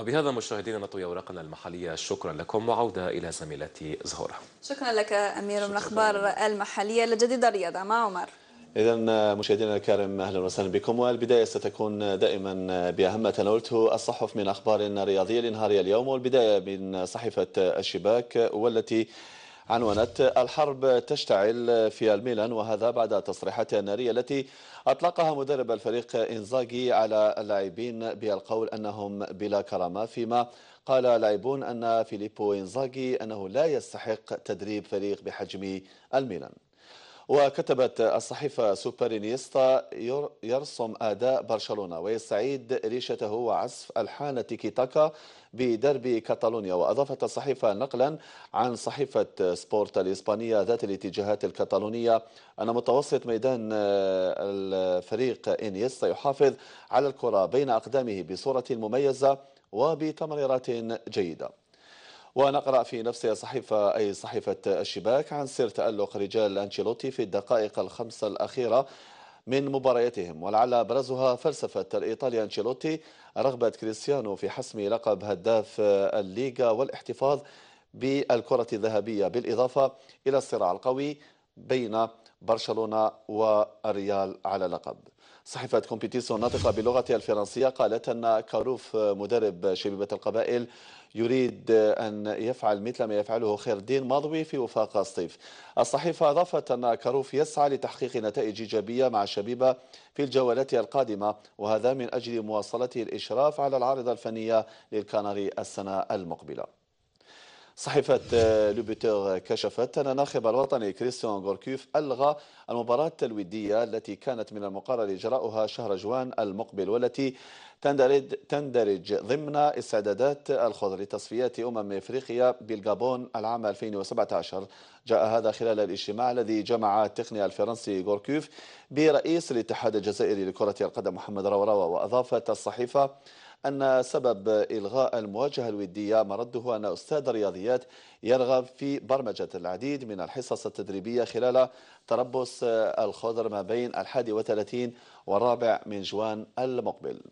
وبهذا مشاهدينا نطوي أوراقنا المحلية شكرا لكم وعودة إلى زميلتي زهورة شكرا لك أمير من الأخبار المحلية لجديد الرياضة مع عمر إذا مشاهدينا الكرام أهلا وسهلا بكم والبداية ستكون دائما بأهم ما تناولته الصحف من أخبار رياضية لنهار اليوم والبداية من صحيفة الشباك والتي عنونت الحرب تشتعل في الميلان وهذا بعد تصريحات النارية التي أطلقها مدرب الفريق إنزاجي على اللاعبين بالقول أنهم بلا كرامة فيما قال لاعبون أن فيليبو إنزاجي أنه لا يستحق تدريب فريق بحجم الميلان وكتبت الصحيفة سوبرينيستا يرسم أداء برشلونة ويستعيد ريشته وعزف الحانة تيكي تاكا بدرب كاتالونيا وأضافت الصحيفة نقلا عن صحيفة سبورت الإسبانية ذات الاتجاهات الكتالونية أن متوسط ميدان آه، الفريق إنيستا يحافظ على الكرة بين أقدامه بصورة مميزة وبتمريرات جيدة ونقرأ في نفس الصحيفه أي صحيفة الشباك عن سير تألق رجال أنشيلوتي في الدقائق الخمسة الأخيرة من مبارياتهم ولعل ابرزها فلسفة الإيطالي أنشيلوتي رغبة كريستيانو في حسم لقب هداف الليغا والاحتفاظ بالكرة الذهبية بالإضافة إلى الصراع القوي بين برشلونة والريال على لقب صحيفة كومبيتيسو الناطقة باللغة الفرنسية قالت أن كاروف مدرب شبيبة القبائل يريد أن يفعل مثل ما يفعله خير الدين ماضوي في وفاق الصيف الصحيفة أضافت أن كاروف يسعى لتحقيق نتائج إيجابية مع الشبيبة في الجولات القادمة وهذا من أجل مواصلته الإشراف على العارضة الفنية للكناري السنة المقبلة صحيفة آه، لوبيتور آه، كشفت أن الناخب الوطني كريستيان غوركيوف ألغى المباراة الودية التي كانت من المقرر إجراؤها شهر جوان المقبل والتي تندرج, تندرج ضمن استعدادات الخضر لتصفيات أمم إفريقيا بالجابون العام 2017 جاء هذا خلال الاجتماع الذي جمع التقنية الفرنسي غوركيوف برئيس الاتحاد الجزائري لكرة القدم محمد روراوة وأضافت الصحيفة أن سبب إلغاء المواجهة الودية مرده أن أستاذ الرياضيات يرغب في برمجة العديد من الحصص التدريبية خلال تربص الخضر ما بين الحادي وثلاثين والرابع من جوان المقبل